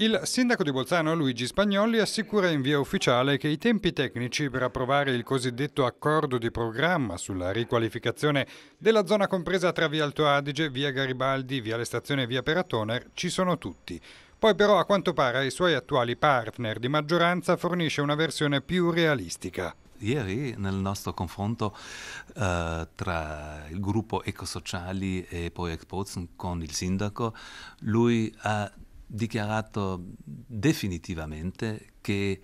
Il sindaco di Bolzano Luigi Spagnoli assicura in via ufficiale che i tempi tecnici per approvare il cosiddetto accordo di programma sulla riqualificazione della zona compresa tra via Alto Adige, via Garibaldi, via Le Stazioni e via Peratoner ci sono tutti. Poi però a quanto pare ai suoi attuali partner di maggioranza fornisce una versione più realistica. Ieri nel nostro confronto eh, tra il gruppo Ecosociali e poi Expozen con il sindaco, lui ha dichiarato definitivamente che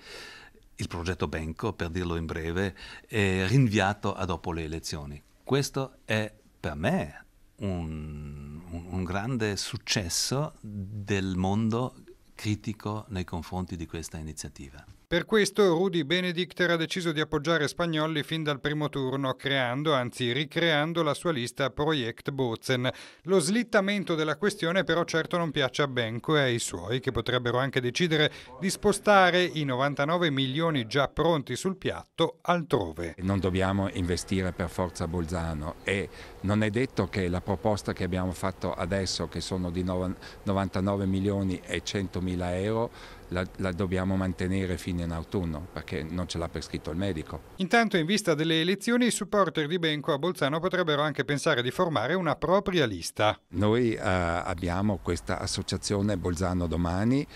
il progetto Benco, per dirlo in breve, è rinviato a dopo le elezioni. Questo è per me un, un, grande successo del mondo critico nei confronti di questa iniziativa. Per questo Rudy Benedicter ha deciso di appoggiare Spagnoli fin dal primo turno, creando, anzi ricreando la sua lista Project Bozen. Lo slittamento della questione però certo non piace a Benco e ai suoi, che potrebbero anche decidere di spostare i 99 milioni già pronti sul piatto altrove. Non dobbiamo investire per forza a Bolzano e non è detto che la proposta che abbiamo fatto adesso, che sono di 99 milioni e 100 milioni, 100.000 euro la, la, dobbiamo mantenere fino in autunno perché non ce l'ha prescritto il medico. Intanto in vista delle elezioni i supporter di Benco a Bolzano potrebbero anche pensare di formare una propria lista. Noi eh, abbiamo questa associazione Bolzano Domani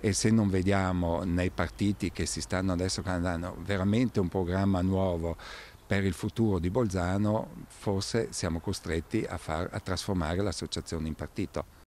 e se non vediamo nei partiti che si stanno adesso candidando veramente un programma nuovo per il futuro di Bolzano, forse siamo costretti a, far, a trasformare l'associazione in partito.